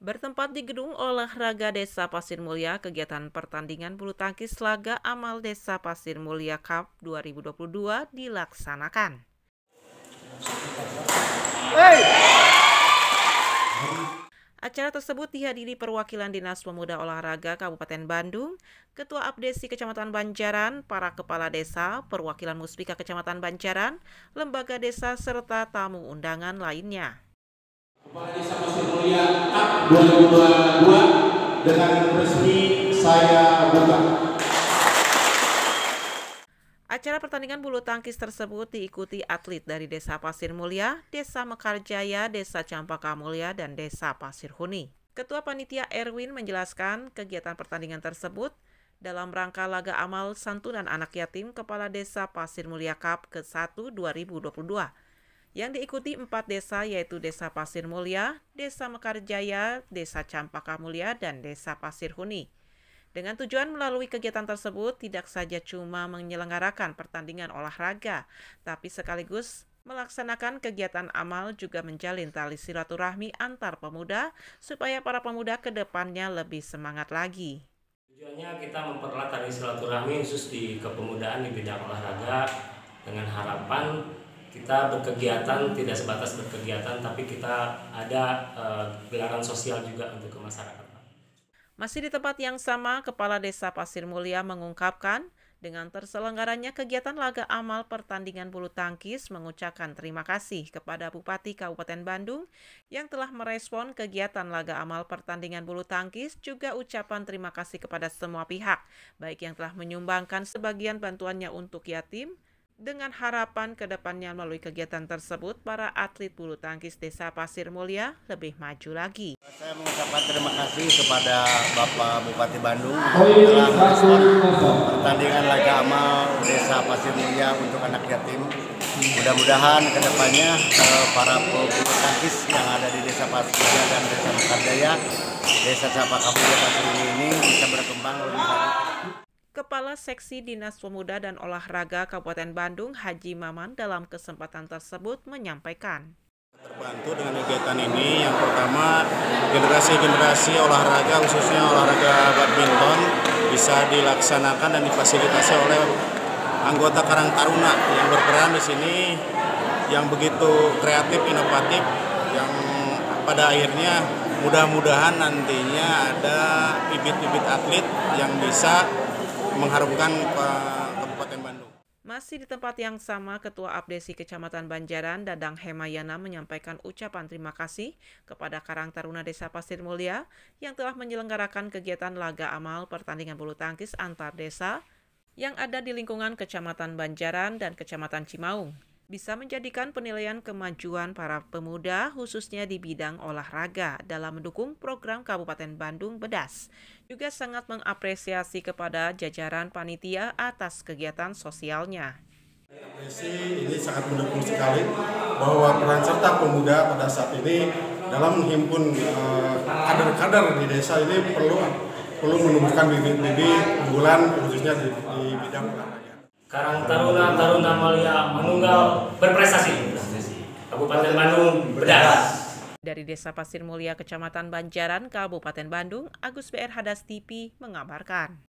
Bertempat di Gedung Olahraga Desa Pasir Mulia, kegiatan pertandingan bulu tangkis laga amal Desa Pasir Mulia Cup 2022 dilaksanakan. Hey! Acara tersebut dihadiri perwakilan Dinas Pemuda Olahraga Kabupaten Bandung, Ketua Abdesi Kecamatan Banjaran, para kepala desa, perwakilan Muspika Kecamatan Banjaran, lembaga desa, serta tamu undangan lainnya. Kepala 2022 dengan resmi saya buka. Acara pertandingan bulu tangkis tersebut diikuti atlet dari Desa Pasir Mulia, Desa Mekarjaya, Desa Campaka Mulia, dan Desa Pasir Huni. Ketua Panitia Erwin menjelaskan kegiatan pertandingan tersebut dalam rangka Laga Amal Santunan Anak Yatim Kepala Desa Pasir Mulia Cup ke-1 2022 yang diikuti empat desa yaitu Desa Pasir Mulia, Desa Mekarjaya, Desa Campaka Mulia, dan Desa Pasir Huni. Dengan tujuan melalui kegiatan tersebut tidak saja cuma menyelenggarakan pertandingan olahraga, tapi sekaligus melaksanakan kegiatan amal juga menjalin tali silaturahmi antar pemuda supaya para pemuda ke depannya lebih semangat lagi. Tujuannya kita mempererat tali silaturahmi khusus di kepemudaan di bidang olahraga dengan harapan kita berkegiatan tidak sebatas berkegiatan tapi kita ada uh, eh, gelaran sosial juga untuk ke masyarakat. Masih di tempat yang sama, Kepala Desa Pasir Mulia mengungkapkan dengan terselenggaranya kegiatan laga amal pertandingan bulu tangkis mengucapkan terima kasih kepada Bupati Kabupaten Bandung yang telah merespon kegiatan laga amal pertandingan bulu tangkis juga ucapan terima kasih kepada semua pihak baik yang telah menyumbangkan sebagian bantuannya untuk yatim dengan harapan ke depannya melalui kegiatan tersebut, para atlet bulu tangkis Desa Pasir Mulia lebih maju lagi. Saya mengucapkan terima kasih kepada Bapak Bupati Bandung telah melakukan pertandingan laga amal Desa Pasir Mulia untuk anak yatim. Mudah-mudahan ke depannya eh, para bulu tangkis yang ada di Desa Pasir Mulia dan Desa Mekardaya, Desa Sapakapura Pasir Mulia ini bisa berkembang lebih baik. Kepala Seksi Dinas Pemuda dan Olahraga Kabupaten Bandung, Haji Maman, dalam kesempatan tersebut menyampaikan. Terbantu dengan kegiatan ini, yang pertama generasi-generasi olahraga, khususnya olahraga badminton, bisa dilaksanakan dan difasilitasi oleh anggota Karang Taruna yang berperan di sini, yang begitu kreatif, inovatif, yang pada akhirnya mudah-mudahan nantinya ada bibit-bibit atlet yang bisa mengharumkan Kabupaten Bandung. Masih di tempat yang sama, Ketua Abdesi Kecamatan Banjaran, Dadang Hemayana menyampaikan ucapan terima kasih kepada Karang Taruna Desa Pasir Mulia yang telah menyelenggarakan kegiatan Laga Amal Pertandingan Bulu Tangkis Antar Desa yang ada di lingkungan Kecamatan Banjaran dan Kecamatan Cimaung bisa menjadikan penilaian kemajuan para pemuda khususnya di bidang olahraga dalam mendukung program Kabupaten Bandung Bedas. Juga sangat mengapresiasi kepada jajaran panitia atas kegiatan sosialnya. Ini sangat mendukung sekali bahwa peran serta pemuda pada saat ini dalam menghimpun eh, kader-kader di desa ini perlu perlu menumbuhkan bibit-bibit unggulan khususnya di, di bidang olahraga. Karang Taruna Taruna Malia menunggal berprestasi. Kabupaten Bandung berdarah. Dari Desa Pasir Mulia, Kecamatan Banjaran, Kabupaten Bandung, Agus BR Hadas TV mengabarkan.